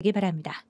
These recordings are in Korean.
기 바랍니다.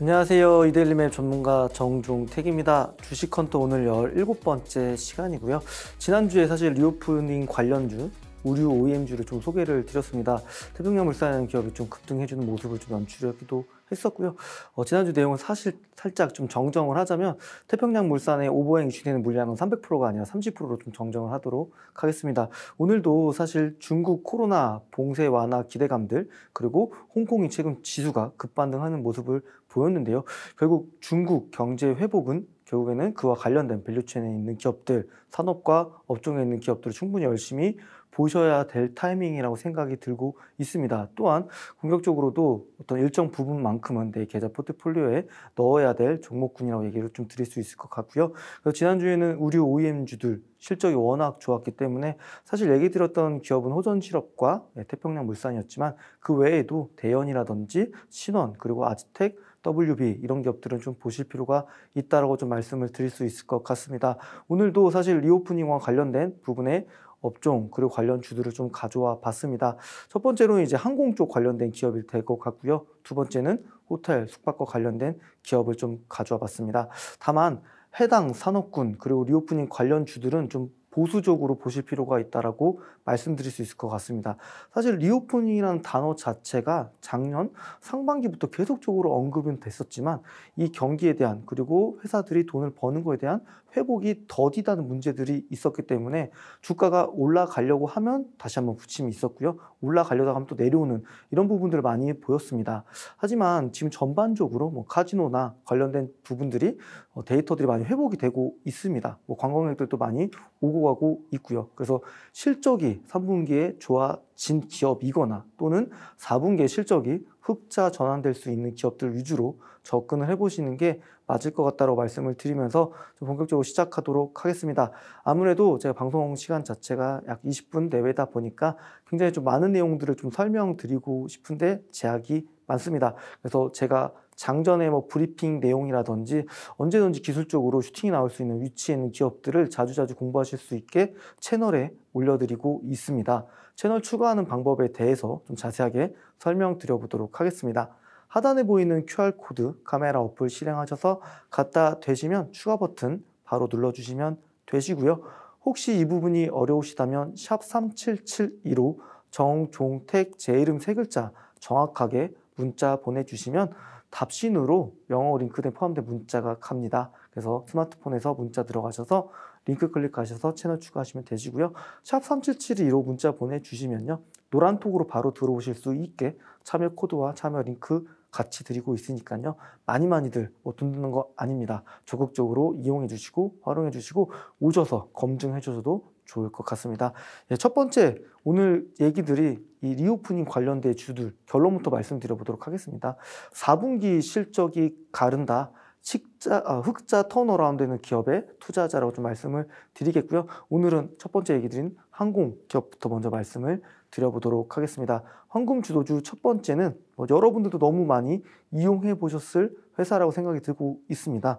안녕하세요. 이데일리맵 전문가 정종택입니다. 주식헌터 오늘 17번째 시간이고요. 지난주에 사실 리오프닝 관련주 우류 o e m g 를좀 소개를 드렸습니다. 태평양 물산이라는 기업이 좀 급등해주는 모습을 좀 연출하기도 했었고요. 어, 지난주 내용은 사실 살짝 좀 정정을 하자면 태평양 물산의 오버행 이슈되는 물량은 300%가 아니라 30%로 좀 정정을 하도록 하겠습니다. 오늘도 사실 중국 코로나 봉쇄 완화 기대감들 그리고 홍콩이 최근 지수가 급반등하는 모습을 보였는데요. 결국 중국 경제 회복은 결국에는 그와 관련된 밸류체인에 있는 기업들, 산업과 업종에 있는 기업들을 충분히 열심히 보셔야 될 타이밍이라고 생각이 들고 있습니다. 또한 공격적으로도 어떤 일정 부분만큼은 내 계좌 포트폴리오에 넣어야 될 종목군이라고 얘기를 좀 드릴 수 있을 것 같고요. 지난주에는 우리 OEM주들 실적이 워낙 좋았기 때문에 사실 얘기 드렸던 기업은 호전실업과 예, 태평양 물산이었지만 그 외에도 대연이라든지 신원 그리고 아지텍 WB 이런 기업들은 좀 보실 필요가 있다고좀 말씀을 드릴 수 있을 것 같습니다. 오늘도 사실 리오프닝과 관련된 부분에 업종 그리고 관련 주들을 좀 가져와 봤습니다. 첫 번째로는 이제 항공 쪽 관련된 기업일 될것 같고요. 두 번째는 호텔, 숙박과 관련된 기업을 좀 가져와 봤습니다. 다만 해당 산업군 그리고 리오프닝 관련 주들은 좀 보수적으로 보실 필요가 있다라고 말씀드릴 수 있을 것 같습니다. 사실 리오프닝이라는 단어 자체가 작년 상반기부터 계속적으로 언급은 됐었지만 이 경기에 대한 그리고 회사들이 돈을 버는 거에 대한 회복이 더디다는 문제들이 있었기 때문에 주가가 올라가려고 하면 다시 한번 부침이 있었고요. 올라가려다 하면 또 내려오는 이런 부분들을 많이 보였습니다. 하지만 지금 전반적으로 뭐 카지노나 관련된 부분들이 어, 데이터들이 많이 회복이 되고 있습니다. 뭐 관광객들도 많이 오고 가고 있고요. 그래서 실적이 3분기에 좋아진 기업이거나 또는 4분기에 실적이 흑자 전환될 수 있는 기업들 위주로 접근을 해보시는 게 맞을 것 같다고 말씀을 드리면서 좀 본격적으로 시작하도록 하겠습니다. 아무래도 제가 방송 시간 자체가 약 20분 내외다 보니까 굉장히 좀 많은 내용들을 좀 설명드리고 싶은데 제약이 많습니다. 그래서 제가 장전에 뭐 브리핑 내용이라든지 언제든지 기술적으로 슈팅이 나올 수 있는 위치에 있는 기업들을 자주자주 공부하실 수 있게 채널에 올려드리고 있습니다. 채널 추가하는 방법에 대해서 좀 자세하게 설명드려보도록 하겠습니다. 하단에 보이는 QR코드 카메라 어플 실행하셔서 갖다 대시면 추가 버튼 바로 눌러주시면 되시고요. 혹시 이 부분이 어려우시다면 샵3772로 정종택 제 이름 세 글자 정확하게 문자 보내주시면 답신으로 영어 링크에 포함된 문자가 갑니다. 그래서 스마트폰에서 문자 들어가셔서 링크 클릭하셔서 채널 추가하시면 되시고요. 샵 3772로 문자 보내주시면요. 노란톡으로 바로 들어오실 수 있게 참여 코드와 참여 링크 같이 드리고 있으니까요. 많이 많이들 뭐돈 드는 거 아닙니다. 적극적으로 이용해 주시고 활용해 주시고 오셔서 검증해 주셔도 좋을 것 같습니다. 예, 첫 번째 오늘 얘기들이 이 리오프닝 관련된 주들 결론부터 말씀드려 보도록 하겠습니다. 4분기 실적이 가른다. 식자, 아, 흑자 턴어라운드 있는 기업에 투자하자라고 좀 말씀을 드리겠고요. 오늘은 첫 번째 얘기 드린 항공 기업부터 먼저 말씀을 드려보도록 하겠습니다. 황금 주도주 첫 번째는 뭐 여러분들도 너무 많이 이용해 보셨을 회사라고 생각이 들고 있습니다.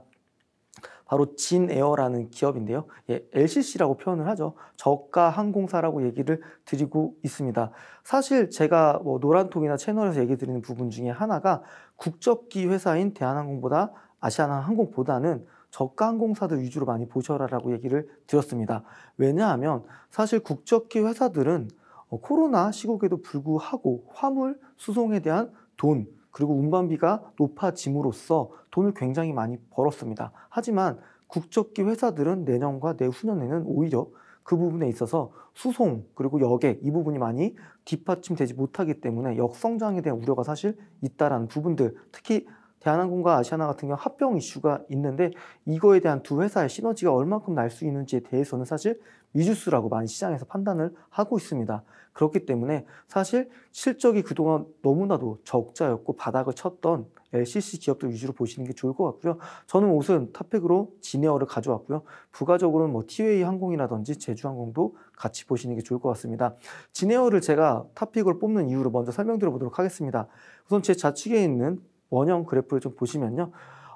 바로 진에어라는 기업인데요. 예, LCC라고 표현을 하죠. 저가 항공사라고 얘기를 드리고 있습니다. 사실 제가 뭐 노란통이나 채널에서 얘기 드리는 부분 중에 하나가 국적기 회사인 대한항공보다 아시아나 항공보다는 저가 항공사들 위주로 많이 보셔라라고 얘기를 드렸습니다. 왜냐하면 사실 국적기 회사들은 어, 코로나 시국에도 불구하고 화물 수송에 대한 돈 그리고 운반비가 높아짐으로써 돈을 굉장히 많이 벌었습니다. 하지만 국적기 회사들은 내년과 내후년에는 오히려 그 부분에 있어서 수송 그리고 여객 이 부분이 많이 뒷받침되지 못하기 때문에 역성장에 대한 우려가 사실 있다라는 부분들 특히 대한항공과 아시아나 같은 경우 합병 이슈가 있는데 이거에 대한 두 회사의 시너지가 얼만큼 날 수 있는지에 대해서는 사실 미주수라고 많이 시장에서 판단을 하고 있습니다. 그렇기 때문에 사실 실적이 그동안 너무나도 적자였고 바닥을 쳤던 LCC 기업들 위주로 보시는 게 좋을 것 같고요. 저는 옷은 탑팩으로 지네어를 가져왔고요. 부가적으로는 뭐 티웨이 항공이라든지 제주항공도 같이 보시는 게 좋을 것 같습니다. 지네어를 제가 탑픽을 뽑는 이유를 먼저 설명드려 보도록 하겠습니다. 우선 제 좌측에 있는 원형 그래프를 좀 보시면요.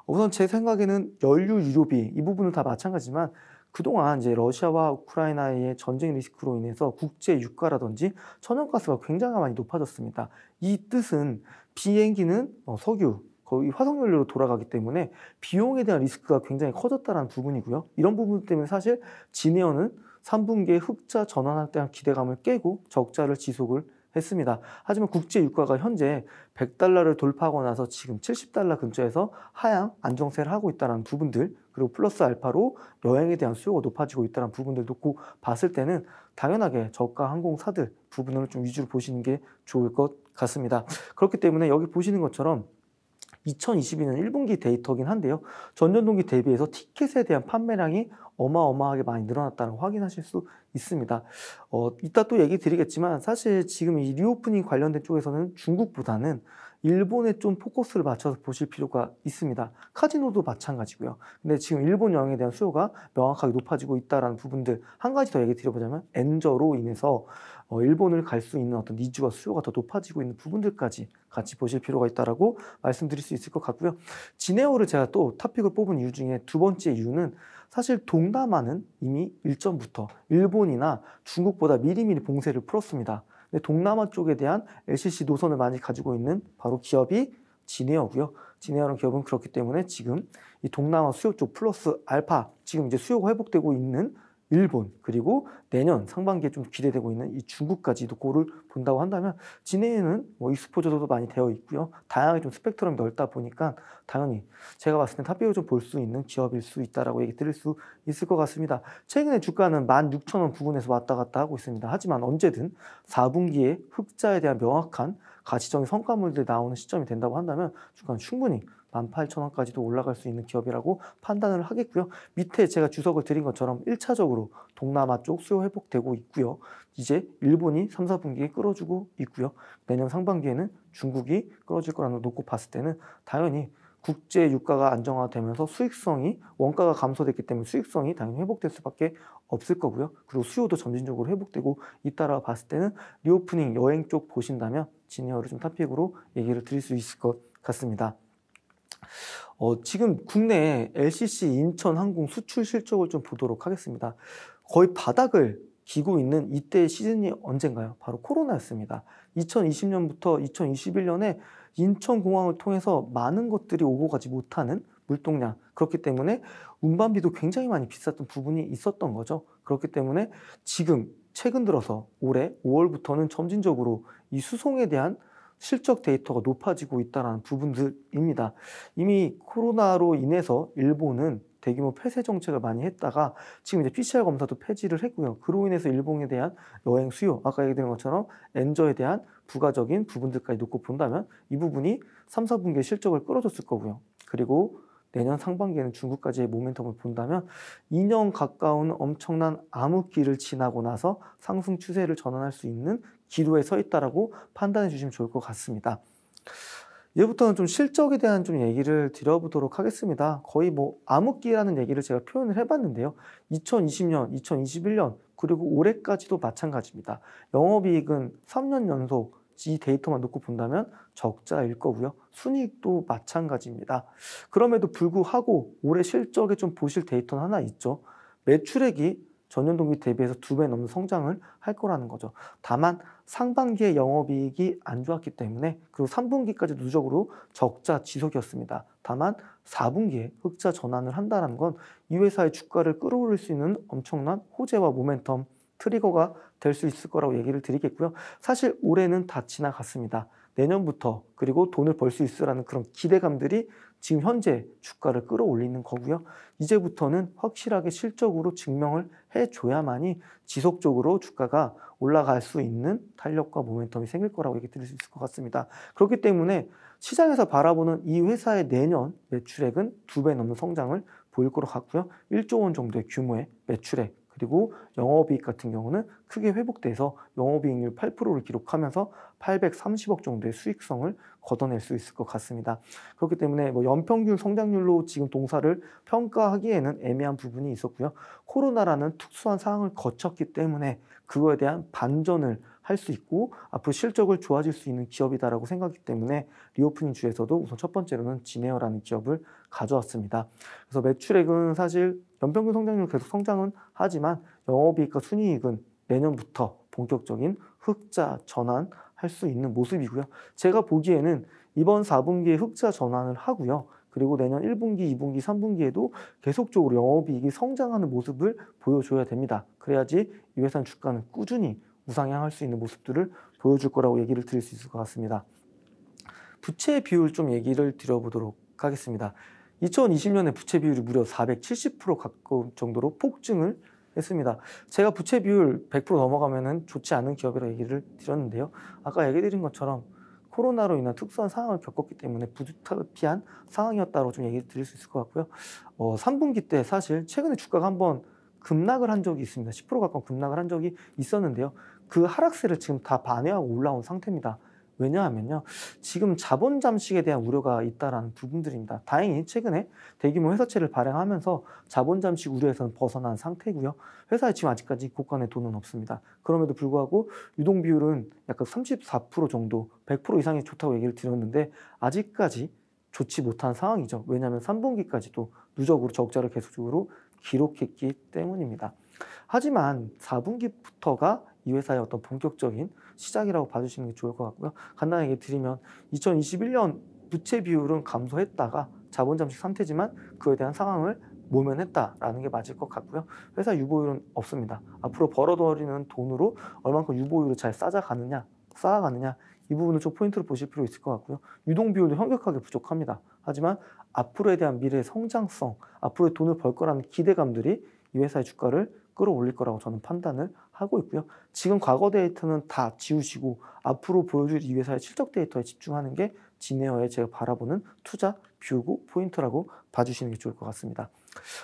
우선 제 생각에는 연료 유료비 이 부분은 다 마찬가지지만 그동안 이제 러시아와 우크라이나의 전쟁 리스크로 인해서 국제 유가라든지 천연가스가 굉장히 많이 높아졌습니다. 이 뜻은 비행기는 어, 석유, 거의 화석연료로 돌아가기 때문에 비용에 대한 리스크가 굉장히 커졌다는 부분이고요. 이런 부분 때문에 사실 진에어는 3분기에 흑자 전환할 때한 기대감을 깨고 적자를 지속을 했습니다. 하지만 국제 유가가 현재 100달러를 돌파하고 나서 지금 70달러 근처에서 하향 안정세를 하고 있다는 부분들 그리고 플러스 알파로 여행에 대한 수요가 높아지고 있다는 부분들 놓고 봤을 때는 당연하게 저가 항공사들 부분을 좀 위주로 보시는 게 좋을 것 같습니다. 그렇기 때문에 여기 보시는 것처럼 2022년 1분기 데이터긴 한데요. 전년 동기 대비해서 티켓에 대한 판매량이 어마어마하게 많이 늘어났다는 확인하실 수 있습니다. 어, 이따 또 얘기 드리겠지만 사실 지금 이 리오프닝 관련된 쪽에서는 중국보다는 일본에 좀 포커스를 맞춰서 보실 필요가 있습니다. 카지노도 마찬가지고요. 근데 지금 일본 여행에 대한 수요가 명확하게 높아지고 있다는 부분들 한 가지 더 얘기 드려보자면 엔저로 인해서 어, 일본을 갈 수 있는 어떤 니즈와 수요가 더 높아지고 있는 부분들까지 같이 보실 필요가 있다고 말씀드릴 수 있을 것 같고요. 지네오를 제가 또 탑픽을 뽑은 이유 중에 두 번째 이유는 사실 동남아는 이미 일전부터 일본이나 중국보다 미리미리 봉쇄를 풀었습니다. 근데 동남아 쪽에 대한 LCC 노선을 많이 가지고 있는 바로 기업이 진에어고요. 진에어라는 기업은 그렇기 때문에 지금 이 동남아 수요 쪽 플러스 알파 지금 이제 수요가 회복되고 있는 일본 그리고 내년 상반기에 좀 기대되고 있는 이 중국까지도 고를 본다고 한다면 진해에는 뭐 익스포저도 많이 되어 있고요. 다양하게 좀 스펙트럼이 넓다 보니까 당연히 제가 봤을 땐 탑비로 좀 볼 수 있는 기업일 수 있다라고 얘기 드릴 수 있을 것 같습니다. 최근에 주가는 16,000원 부근에서 왔다 갔다 하고 있습니다. 하지만 언제든 4분기에 흑자에 대한 명확한 가치적인 성과물들이 나오는 시점이 된다고 한다면 주가는 충분히 18,000원까지도 올라갈 수 있는 기업이라고 판단을 하겠고요. 밑에 제가 주석을 드린 것처럼 1차적으로 동남아 쪽 수요 회복되고 있고요. 이제 일본이 3, 4분기에 끌어주고 있고요. 내년 상반기에는 중국이 끌어줄 거라는 놓고 봤을 때는 당연히 국제 유가가 안정화되면서 수익성이 원가가 감소됐기 때문에 수익성이 당연히 회복될 수밖에 없을 거고요. 그리고 수요도 점진적으로 회복되고 잇따라 봤을 때는 리오프닝 여행 쪽 보신다면 지니어를 좀 탑픽으로 얘기를 드릴 수 있을 것 같습니다. 어, 지금 국내 LCC 인천 항공 수출 실적을 좀 보도록 하겠습니다. 거의 바닥을 기고 있는 이때 시즌이 언젠가요? 바로 코로나였습니다. 2020년부터 2021년에 인천공항을 통해서 많은 것들이 오고 가지 못하는 물동량. 그렇기 때문에 운반비도 굉장히 많이 비쌌던 부분이 있었던 거죠. 그렇기 때문에 지금 최근 들어서 올해 5월부터는 점진적으로 이 수송에 대한 실적 데이터가 높아지고 있다는 부분들입니다. 이미 코로나로 인해서 일본은 대규모 폐쇄 정책을 많이 했다가 지금 이제 PCR 검사도 폐지를 했고요. 그로 인해서 일본에 대한 여행 수요, 아까 얘기드린 것처럼 엔저에 대한 부가적인 부분들까지 놓고 본다면 이 부분이 3, 4분기에 실적을 끌어줬을 거고요. 그리고 내년 상반기에는 중국까지의 모멘텀을 본다면 2년 가까운 엄청난 암흑기를 지나고 나서 상승 추세를 전환할 수 있는 기로에 서 있다라고 판단해 주시면 좋을 것 같습니다. 예부터는좀 실적에 대한 좀 얘기를 드려보도록 하겠습니다. 거의 뭐 암흑기라는 얘기를 제가 표현을 해봤는데요. 2020년, 2021년 그리고 올해까지도 마찬가지입니다. 영업이익은 3년 연속 이 데이터만 놓고 본다면 적자일 거고요. 순이익도 마찬가지입니다. 그럼에도 불구하고 올해 실적에 좀 보실 데이터는 하나 있죠. 매출액이 전년 동기 대비해서 두 배 넘는 성장을 할 거라는 거죠. 다만 상반기에 영업이익이 안 좋았기 때문에 그리고 3분기까지 누적으로 적자 지속이었습니다. 다만 4분기에 흑자 전환을 한다는 건 이 회사의 주가를 끌어올릴 수 있는 엄청난 호재와 모멘텀 트리거가 될 수 있을 거라고 얘기를 드리겠고요. 사실 올해는 다 지나갔습니다. 내년부터 그리고 돈을 벌 수 있으라는 그런 기대감들이 지금 현재 주가를 끌어올리는 거고요. 이제부터는 확실하게 실적으로 증명을 해줘야만이 지속적으로 주가가 올라갈 수 있는 탄력과 모멘텀이 생길 거라고 얘기 드릴 수 있을 것 같습니다. 그렇기 때문에 시장에서 바라보는 이 회사의 내년 매출액은 두 배 넘는 성장을 보일 거로 같고요. 1조 원 정도의 규모의 매출액 그리고 영업이익 같은 경우는 크게 회복돼서 영업이익률 8%를 기록하면서 830억 정도의 수익성을 걷어낼 수 있을 것 같습니다. 그렇기 때문에 뭐 연평균 성장률로 지금 동사를 평가하기에는 애매한 부분이 있었고요. 코로나라는 특수한 상황을 거쳤기 때문에 그거에 대한 반전을 할 수 있고 앞으로 실적을 좋아질 수 있는 기업이다라고 생각하기 때문에 리오프닝 주에서도 우선 첫 번째로는 지네어라는 기업을 가져왔습니다. 그래서 매출액은 사실 연평균 성장률 계속 성장은 하지만 영업이익과 순이익은 내년부터 본격적인 흑자 전환할 수 있는 모습이고요. 제가 보기에는 이번 4분기에 흑자 전환을 하고요. 그리고 내년 1분기, 2분기, 3분기에도 계속적으로 영업이익이 성장하는 모습을 보여줘야 됩니다. 그래야지 이 회사는 주가는 꾸준히 우상향할 수 있는 모습들을 보여줄 거라고 얘기를 드릴 수 있을 것 같습니다. 부채 비율 좀 얘기를 드려보도록 하겠습니다. 2020년에 부채 비율이 무려 470% 가까운 정도로 폭증을 했습니다. 제가 부채 비율 100%넘어가면 좋지 않은 기업이라 고 얘기를 드렸는데요. 아까 얘기 드린 것처럼 코로나로 인한 특수한 상황을 겪었기 때문에 부득피한 상황이었다고 좀 얘기 를 드릴 수 있을 것 같고요. 어, 3분기 때 사실 최근에 주가가 한번 급락을 한 적이 있습니다. 10% 가까운 급락을 한 적이 있었는데요. 그 하락세를 지금 다 반영하고 올라온 상태입니다. 왜냐하면요. 지금 자본 잠식에 대한 우려가 있다라는 부분들입니다. 다행히 최근에 대규모 회사채를 발행하면서 자본 잠식 우려에서는 벗어난 상태고요. 회사에 지금 아직까지 국간에 돈은 없습니다. 그럼에도 불구하고 유동 비율은 약간 34% 정도, 100% 이상이 좋다고 얘기를 드렸는데 아직까지 좋지 못한 상황이죠. 왜냐하면 3분기까지도 누적으로 적자를 계속적으로 기록했기 때문입니다. 하지만 4분기부터가 이 회사의 어떤 본격적인 시작이라고 봐주시는 게 좋을 것 같고요. 간단하게 드리면 2021년 부채 비율은 감소했다가 자본 잠식 상태지만 그에 대한 상황을 모면했다라는 게 맞을 것 같고요. 회사 유보율은 없습니다. 앞으로 벌어들이는 돈으로 얼만큼 유보율을 잘 쌓아가느냐, 쌓아가느냐 이 부분을 좀 포인트로 보실 필요 있을 것 같고요. 유동 비율도 현격하게 부족합니다. 하지만 앞으로에 대한 미래의 성장성, 앞으로 돈을 벌 거라는 기대감들이 이 회사의 주가를 끌어올릴 거라고 저는 판단을 하고 있고요. 지금 과거 데이터는 다 지우시고 앞으로 보여줄 이 회사의 실적 데이터에 집중하는 게 진에어의 제가 바라보는 투자 뷰고 포인트라고 봐주시는 게 좋을 것 같습니다.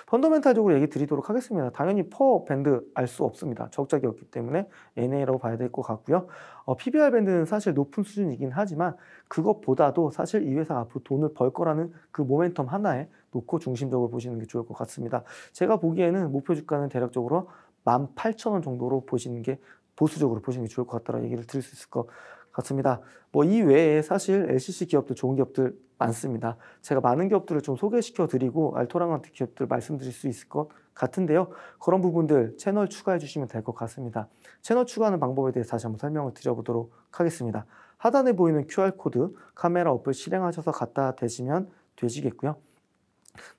펀더멘탈적으로 얘기 드리도록 하겠습니다. 당연히 퍼 밴드 알 수 없습니다. 적자기 없기 때문에 NA라고 봐야 될 것 같고요. 어, PBR 밴드는 사실 높은 수준이긴 하지만 그것보다도 사실 이 회사 앞으로 돈을 벌 거라는 그 모멘텀 하나에 놓고 중심적으로 보시는 게 좋을 것 같습니다. 제가 보기에는 목표 주가는 대략적으로 18,000원 정도로 보시는 게 보수적으로 보시는 게 좋을 것 같다라는 얘기를 드릴 수 있을 것 같습니다. 뭐 이 외에 사실 LCC 기업도 좋은 기업들 많습니다. 제가 많은 기업들을 좀 소개시켜 드리고 알토랑한테 기업들 말씀드릴 수 있을 것 같은데요. 그런 부분들 채널 추가해 주시면 될 것 같습니다. 채널 추가하는 방법에 대해서 다시 한번 설명을 드려보도록 하겠습니다. 하단에 보이는 QR코드 카메라 어플 실행하셔서 갖다 대시면 되시겠고요.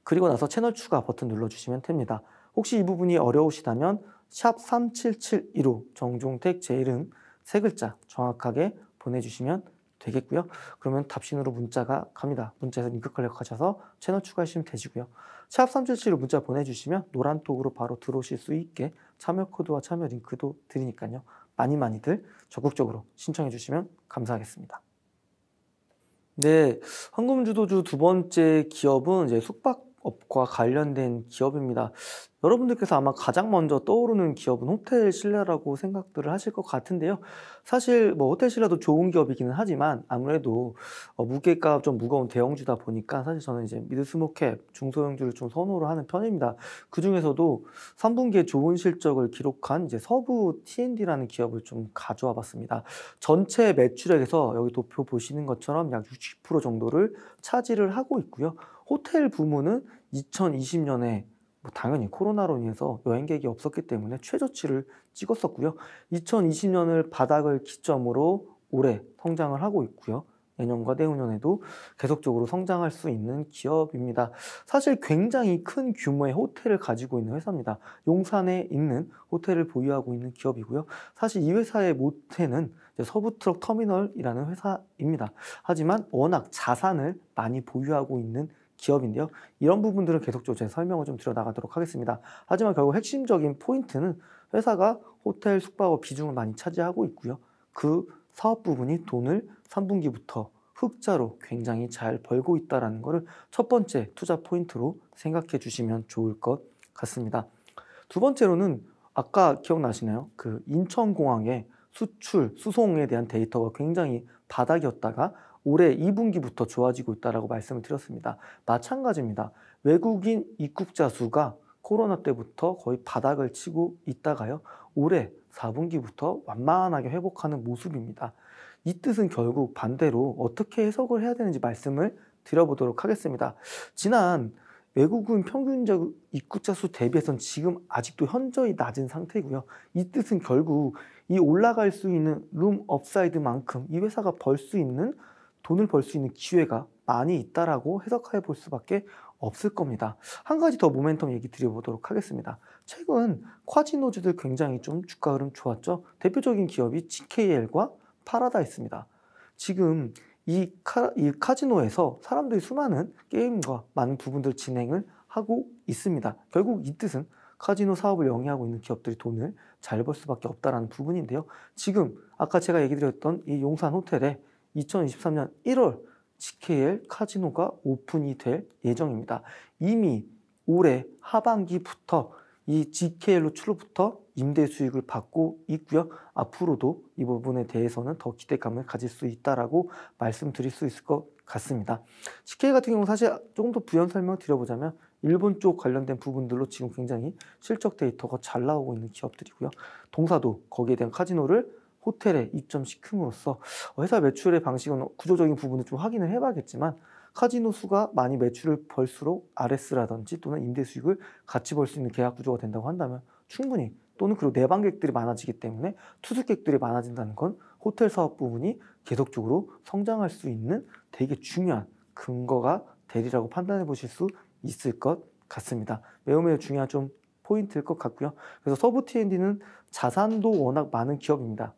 그리고 나서 채널 추가 버튼 눌러주시면 됩니다. 혹시 이 부분이 어려우시다면 샵3771호 정종택 제 이름 세 글자 정확하게 보내주시면 되겠고요. 그러면 답신으로 문자가 갑니다. 문자에서 링크 클릭하셔서 채널 추가하시면 되시고요. 샵3771로 문자 보내주시면 노란톡으로 바로 들어오실 수 있게 참여 코드와 참여 링크도 드리니까요. 많이 많이들 적극적으로 신청해 주시면 감사하겠습니다. 네, 황금주도주 두 번째 기업은 이제 숙박업과 관련된 기업입니다. 여러분들께서 아마 가장 먼저 떠오르는 기업은 호텔 신라라고 생각들을 하실 것 같은데요. 사실 뭐 호텔 신라도 좋은 기업이기는 하지만 아무래도 어, 무게가 좀 무거운 대형주다 보니까 사실 저는 이제 미드 스모캡 중소형주를 좀 선호를 하는 편입니다. 그 중에서도 3분기에 좋은 실적을 기록한 이제 서부 T&D라는 기업을 좀 가져와 봤습니다. 전체 매출액에서 여기 도표 보시는 것처럼 약 60% 정도를 차지를 하고 있고요. 호텔 부문은 2020년에 뭐 당연히 코로나로 인해서 여행객이 없었기 때문에 최저치를 찍었었고요. 2020년을 바닥을 기점으로 올해 성장을 하고 있고요. 내년과 내후년에도 계속적으로 성장할 수 있는 기업입니다. 사실 굉장히 큰 규모의 호텔을 가지고 있는 회사입니다. 용산에 있는 호텔을 보유하고 있는 기업이고요. 사실 이 회사의 모태는 서부트럭 터미널이라는 회사입니다. 하지만 워낙 자산을 많이 보유하고 있는 기업인데요. 이런 부분들은 계속적으로 제 설명을 좀 드려나가도록 하겠습니다. 하지만 결국 핵심적인 포인트는 회사가 호텔 숙박업 비중을 많이 차지하고 있고요. 그 사업 부분이 돈을 3분기부터 흑자로 굉장히 잘 벌고 있다는 것을 첫 번째 투자 포인트로 생각해 주시면 좋을 것 같습니다. 두 번째로는 아까 기억나시나요? 그 인천공항의 수출, 수송에 대한 데이터가 굉장히 바닥이었다가 올해 2분기부터 좋아지고 있다라고 말씀을 드렸습니다. 마찬가지입니다. 외국인 입국자 수가 코로나 때부터 거의 바닥을 치고 있다가요. 올해 4분기부터 완만하게 회복하는 모습입니다. 이 뜻은 결국 반대로 어떻게 해석을 해야 되는지 말씀을 드려보도록 하겠습니다. 지난 외국인 평균적 입국자 수 대비해선 지금 아직도 현저히 낮은 상태고요. 이 뜻은 결국 이 올라갈 수 있는 룸 업사이드만큼 이 회사가 벌 수 있는 돈을 벌 수 있는 기회가 많이 있다라고 해석해 볼 수밖에 없을 겁니다. 한 가지 더 모멘텀 얘기 드려보도록 하겠습니다. 최근 콰지노즈들 굉장히 좀 주가 흐름 좋았죠. 대표적인 기업이 GKL과 파라다이스입니다. 지금 이, 카, 이 카지노에서 사람들이 수많은 게임과 많은 부분들 진행을 하고 있습니다. 결국 이 뜻은 카지노 사업을 영위하고 있는 기업들이 돈을 잘 벌 수밖에 없다라는 부분인데요. 지금 아까 제가 얘기 드렸던 이 용산 호텔에 2023년 1월 GKL 카지노가 오픈이 될 예정입니다. 이미 올해 하반기부터 이 GKL로 출로부터 임대 수익을 받고 있고요. 앞으로도 이 부분에 대해서는 더 기대감을 가질 수 있다라고 말씀드릴 수 있을 것 같습니다. GK l 같은 경우 사실 조금 더 부연 설명을 드려보자면 일본 쪽 관련된 부분들로 지금 굉장히 실적 데이터가 잘 나오고 있는 기업들이고요. 동사도 거기에 대한 카지노를 호텔에 입점시킴으로써 회사 매출의 방식은 구조적인 부분을 좀 확인을 해봐야겠지만 카지노 수가 많이 매출을 벌수록 RS라든지 또는 임대 수익을 같이 벌 수 있는 계약 구조가 된다고 한다면 충분히 또는 그리고 내방객들이 많아지기 때문에 투숙객들이 많아진다는 건 호텔 사업 부분이 계속적으로 성장할 수 있는 되게 중요한 근거가 되리라고 판단해 보실 수 있을 것 같습니다. 매우 매우 중요한 좀 포인트일 것 같고요. 그래서 서브 T&D는 자산도 워낙 많은 기업입니다.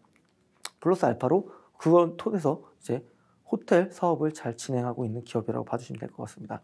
플러스 알파로 그걸 통해서 이제 호텔 사업을 잘 진행하고 있는 기업이라고 봐주시면 될 것 같습니다.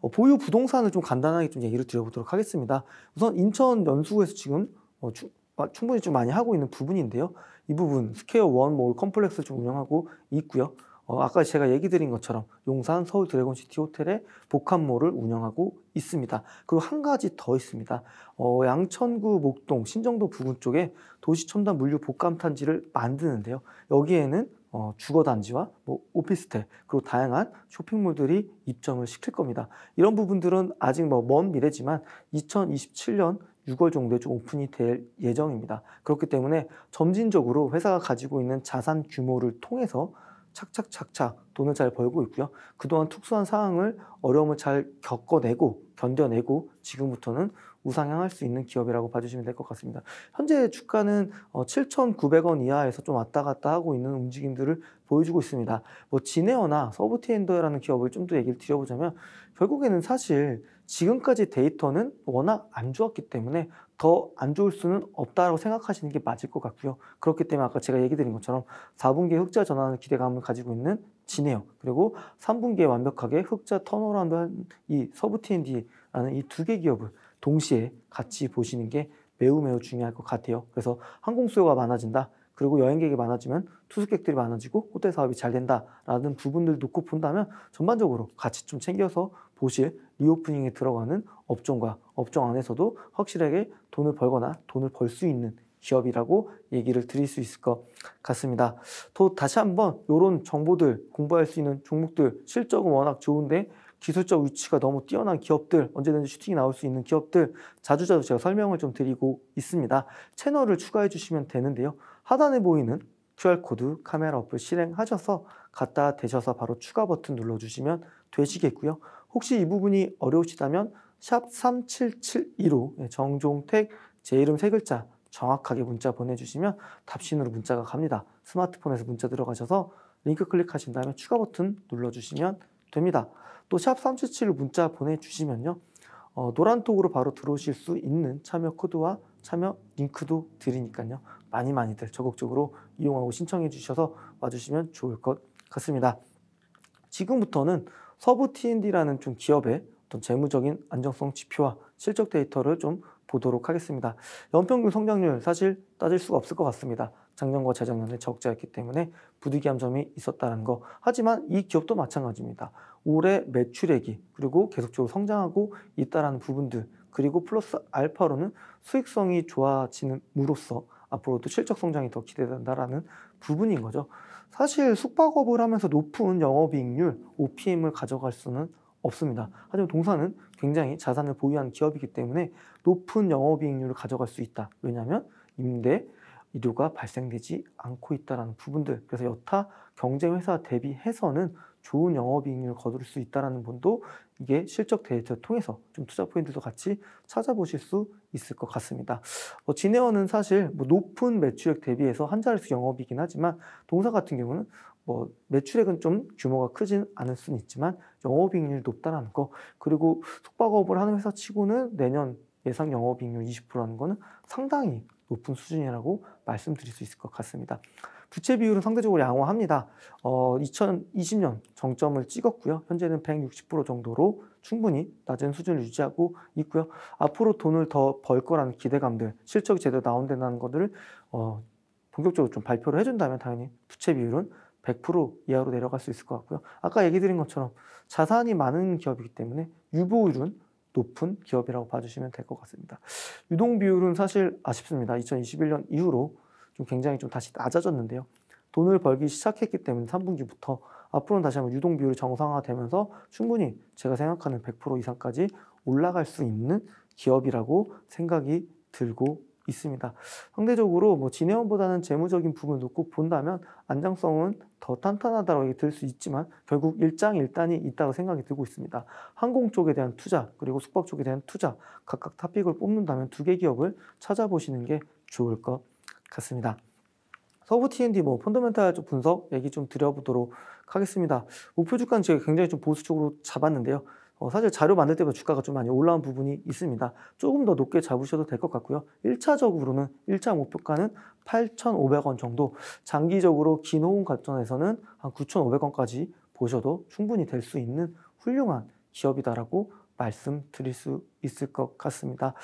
어, 보유 부동산을 좀 간단하게 좀 얘기를 드려보도록 하겠습니다. 우선 인천 연수구에서 지금 어, 주, 아, 충분히 좀 많이 하고 있는 부분인데요. 이 부분 스퀘어 원몰 컴플렉스 좀 운영하고 있고요. 어, 아까 제가 얘기 드린 것처럼 용산 서울 드래곤시티 호텔의 복합몰을 운영하고 있습니다. 그리고 한 가지 더 있습니다. 어, 양천구 목동 신정도 부근 쪽에 도시 첨단 물류 복감 탄지를 만드는데요. 여기에는 어, 주거단지와 뭐 오피스텔 그리고 다양한 쇼핑몰들이 입점을 시킬 겁니다. 이런 부분들은 아직 뭐 먼 미래지만 2027년 6월 정도에 좀 오픈이 될 예정입니다. 그렇기 때문에 점진적으로 회사가 가지고 있는 자산 규모를 통해서 착착착착 돈을 잘 벌고 있고요. 그동안 특수한 상황을 어려움을 잘 겪어내고 견뎌내고 지금부터는 우상향할 수 있는 기업이라고 봐주시면 될 것 같습니다. 현재 주가는 7,900원 어, 이하에서 좀 왔다 갔다 하고 있는 움직임들을 보여주고 있습니다. 뭐 지네어나 서브티엔더라는 기업을 좀 더 얘기를 드려보자면 결국에는 사실 지금까지 데이터는 워낙 안 좋았기 때문에 더 안 좋을 수는 없다고 생각하시는 게 맞을 것 같고요. 그렇기 때문에 아까 제가 얘기 드린 것처럼 4분기 흑자 전환 기대감을 가지고 있는 지네어 그리고 3분기에 완벽하게 흑자 턴어라운드 한이 서브 티엔 d 라는이 두 개 기업을 동시에 같이 보시는 게 매우 매우 중요할 것 같아요. 그래서 항공 수요가 많아진다. 그리고 여행객이 많아지면 투숙객들이 많아지고 호텔 사업이 잘 된다라는 부분들 놓고 본다면 전반적으로 같이 좀 챙겨서 보실 리오프닝에 들어가는 업종과 업종 안에서도 확실하게 돈을 벌거나 돈을 벌 수 있는 기업이라고 얘기를 드릴 수 있을 것 같습니다. 또 다시 한번 이런 정보들 공부할 수 있는 종목들 실적은 워낙 좋은데 기술적 위치가 너무 뛰어난 기업들, 언제든지 슈팅이 나올 수 있는 기업들 자주자주 제가 설명을 좀 드리고 있습니다. 채널을 추가해 주시면 되는데요. 하단에 보이는 QR코드 카메라 어플 실행하셔서 갖다 대셔서 바로 추가 버튼 눌러주시면 되시겠고요. 혹시 이 부분이 어려우시다면 샵 3772로 예, 정종택 제 이름 세 글자 정확하게 문자 보내주시면 답신으로 문자가 갑니다. 스마트폰에서 문자 들어가셔서 링크 클릭하신 다음에 추가 버튼 눌러주시면 됩니다. 또샵377 문자 보내주시면요. 어, 노란톡으로 바로 들어오실 수 있는 참여 코드와 참여 링크도 드리니까요. 많이 많이들 적극적으로 이용하고 신청해 주셔서 와주시면 좋을 것 같습니다. 지금부터는 서부 T&D라는 좀 기업의 어떤 재무적인 안정성 지표와 실적 데이터를 좀 보도록 하겠습니다. 연평균 성장률 사실 따질 수가 없을 것 같습니다. 작년과 재작년에 적자였기 때문에 부득이한 점이 있었다는 거. 하지만 이 기업도 마찬가지입니다. 올해 매출액이 그리고 계속적으로 성장하고 있다라는 부분들 그리고 플러스 알파로는 수익성이 좋아지는으로써 앞으로도 실적 성장이 더 기대된다라는 부분인 거죠. 사실 숙박업을 하면서 높은 영업이익률 OPM을 가져갈 수는 없습니다. 하지만 동사는 굉장히 자산을 보유한 기업이기 때문에 높은 영업이익률을 가져갈 수 있다. 왜냐하면 임대, 이료가 발생되지 않고 있다라는 부분들. 그래서 여타 경쟁 회사 대비해서는 좋은 영업이익률을 거둘 수 있다는 분도 이게 실적 데이터를 통해서 좀 투자 포인트도 같이 찾아보실 수 있을 것 같습니다. 어, 진해원은 사실 뭐 높은 매출액 대비해서 한 자릿수 영업이긴 하지만 동사 같은 경우는 뭐 매출액은 좀 규모가 크진 않을 수는 있지만 영업이익률이 높다는거 그리고 속박업을 하는 회사 치고는 내년 예상 영업이익률 20%라는 거는 상당히 높은 수준이라고 말씀드릴 수 있을 것 같습니다. 부채 비율은 상대적으로 양호합니다. 어, 2020년 정점을 찍었고요. 현재는 160% 정도로 충분히 낮은 수준을 유지하고 있고요. 앞으로 돈을 더 벌 거라는 기대감들, 실적이 제대로 나온다는 것들을 어, 본격적으로 좀 발표를 해준다면 당연히 부채 비율은 100% 이하로 내려갈 수 있을 것 같고요. 아까 얘기 드린 것처럼 자산이 많은 기업이기 때문에 유보율은 높은 기업이라고 봐주시면 될 것 같습니다. 유동 비율은 사실 아쉽습니다. 2021년 이후로 좀 굉장히 좀 다시 낮아졌는데요. 돈을 벌기 시작했기 때문에 3분기부터 앞으로는 다시 한번 유동 비율이 정상화되면서 충분히 제가 생각하는 100% 이상까지 올라갈 수 있는 기업이라고 생각이 들고 있습니다. 상대적으로 뭐 진해원보다는 재무적인 부분을 놓고 본다면 안정성은 더 탄탄하다고 들 수 있지만 결국 일장일단이 있다고 생각이 들고 있습니다. 항공 쪽에 대한 투자 그리고 숙박 쪽에 대한 투자 각각 탑픽을 뽑는다면 두 개 기업을 찾아보시는 게 좋을 것 같습니다. 서브 T&D 뭐 펀더멘탈 좀 분석 얘기 좀 드려보도록 하겠습니다. 목표 주가는 제가 굉장히 좀 보수 적으로 잡았는데요. 어, 사실 자료 만들 때마다 주가가 좀 많이 올라온 부분이 있습니다. 조금 더 높게 잡으셔도 될 것 같고요. 1차적으로는 1차 목표가는 8,500원 정도, 장기적으로 기노운 관점에서는 한 9,500원까지 보셔도 충분히 될 수 있는 훌륭한 기업이다라고 말씀드릴 수 있을 것 같습니다.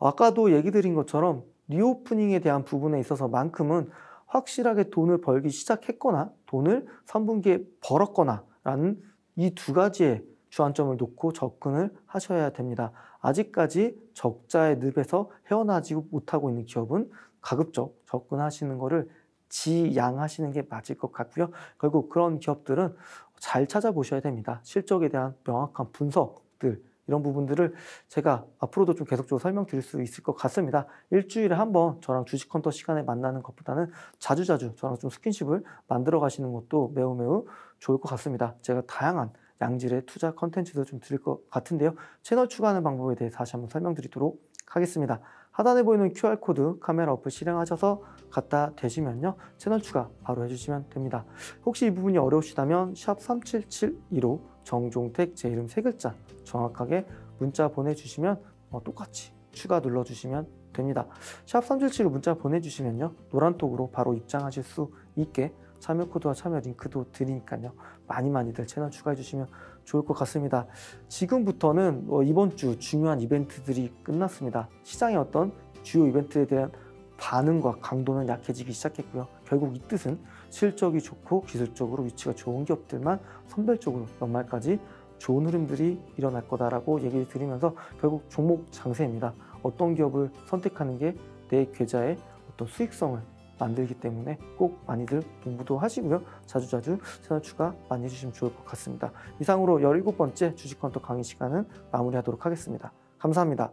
아까도 얘기 드린 것처럼 리오프닝에 대한 부분에 있어서만큼은 확실하게 돈을 벌기 시작했거나 돈을 3분기에 벌었거나 라는 이 두 가지의 주안점을 놓고 접근을 하셔야 됩니다. 아직까지 적자의 늪에서 헤어나지 못하고 있는 기업은 가급적 접근하시는 것을 지양하시는 게 맞을 것 같고요. 결국 그런 기업들은 잘 찾아보셔야 됩니다. 실적에 대한 명확한 분석들 이런 부분들을 제가 앞으로도 좀 계속적으로 설명드릴 수 있을 것 같습니다. 일주일에 한번 저랑 주식 컨터 시간에 만나는 것보다는 자주자주 저랑 좀 스킨십을 만들어 가시는 것도 매우 매우 좋을 것 같습니다. 제가 다양한 양질의 투자 컨텐츠도 좀 드릴 것 같은데요. 채널 추가하는 방법에 대해 다시 한번 설명드리도록 하겠습니다. 하단에 보이는 QR코드 카메라 어플 실행하셔서 갖다 대시면요. 채널 추가 바로 해주시면 됩니다. 혹시 이 부분이 어려우시다면 샵 3772로 정종택 제 이름 세 글자 정확하게 문자 보내주시면 어, 똑같이 추가 눌러주시면 됩니다. 샵 377로 문자 보내주시면요. 노란톡으로 바로 입장하실 수 있게 참여 코드와 참여 링크도 드리니까요. 많이 많이들 채널 추가해주시면 좋을 것 같습니다. 지금부터는 어, 이번 주 중요한 이벤트들이 끝났습니다. 시장의 어떤 주요 이벤트에 대한 반응과 강도는 약해지기 시작했고요. 결국 이 뜻은 실적이 좋고 기술적으로 위치가 좋은 기업들만 선별적으로 연말까지 좋은 흐름들이 일어날 거다라고 얘기를 드리면서 결국 종목 장세입니다. 어떤 기업을 선택하는 게 내 계좌에 어떤 수익성을 만들기 때문에 꼭 많이들 공부도 하시고요. 자주자주 채널 추가 많이 해주시면 좋을 것 같습니다. 이상으로 17번째 주식컨터 강의 시간은 마무리하도록 하겠습니다. 감사합니다.